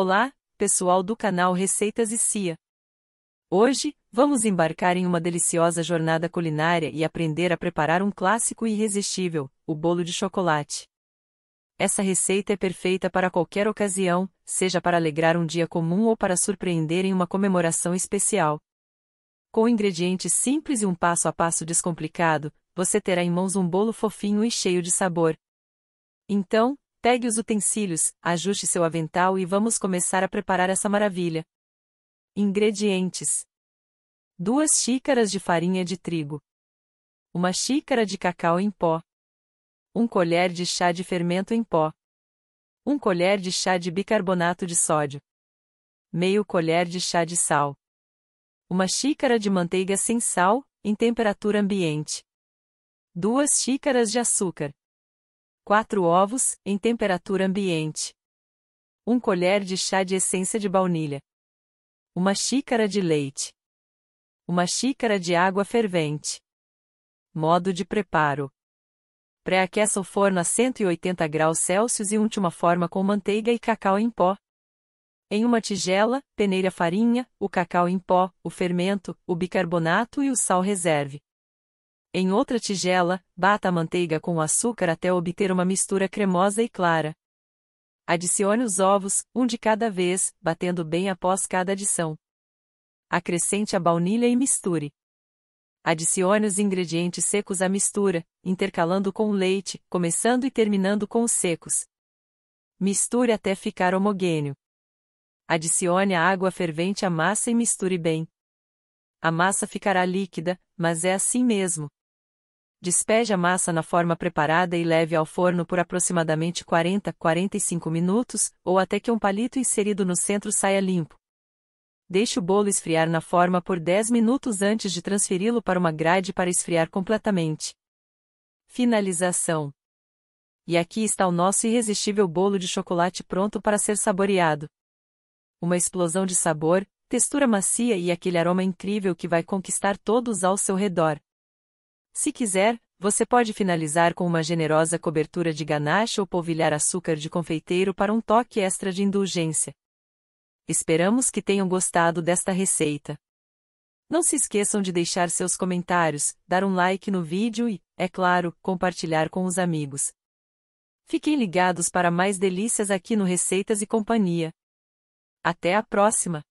Olá, pessoal do canal Receitas e Cia. Hoje, vamos embarcar em uma deliciosa jornada culinária e aprender a preparar um clássico irresistível, o bolo de chocolate. Essa receita é perfeita para qualquer ocasião, seja para alegrar um dia comum ou para surpreender em uma comemoração especial. Com ingredientes simples e um passo a passo descomplicado, você terá em mãos um bolo fofinho e cheio de sabor. Então, Pegue os utensílios, ajuste seu avental e vamos começar a preparar essa maravilha. Ingredientes: 2 xícaras de farinha de trigo, 1 xícara de cacau em pó, 1 colher de chá de fermento em pó, 1 colher de chá de bicarbonato de sódio, meio colher de chá de sal, 1 xícara de manteiga sem sal, em temperatura ambiente, 2 xícaras de açúcar, 4 ovos, em temperatura ambiente. 1 colher de chá de essência de baunilha. 1 xícara de leite. 1 xícara de água fervente. Modo de preparo. Pré-aqueça o forno a 180 graus Celsius e unte uma forma com manteiga e cacau em pó. Em uma tigela, peneira a farinha, o cacau em pó, o fermento, o bicarbonato e o sal reserve. Em outra tigela, bata a manteiga com o açúcar até obter uma mistura cremosa e clara. Adicione os ovos, um de cada vez, batendo bem após cada adição. Acrescente a baunilha e misture. Adicione os ingredientes secos à mistura, intercalando com o leite, começando e terminando com os secos. Misture até ficar homogêneo. Adicione a água fervente à massa e misture bem. A massa ficará líquida, mas é assim mesmo. Despeje a massa na forma preparada e leve ao forno por aproximadamente 40, 45 minutos, ou até que um palito inserido no centro saia limpo. Deixe o bolo esfriar na forma por 10 minutos antes de transferi-lo para uma grade para esfriar completamente. Finalização. E aqui está o nosso irresistível bolo de chocolate pronto para ser saboreado. Uma explosão de sabor, textura macia e aquele aroma incrível que vai conquistar todos ao seu redor. Se quiser, você pode finalizar com uma generosa cobertura de ganache ou polvilhar açúcar de confeiteiro para um toque extra de indulgência. Esperamos que tenham gostado desta receita. Não se esqueçam de deixar seus comentários, dar um like no vídeo e, é claro, compartilhar com os amigos. Fiquem ligados para mais delícias aqui no Receitas e Companhia. Até a próxima!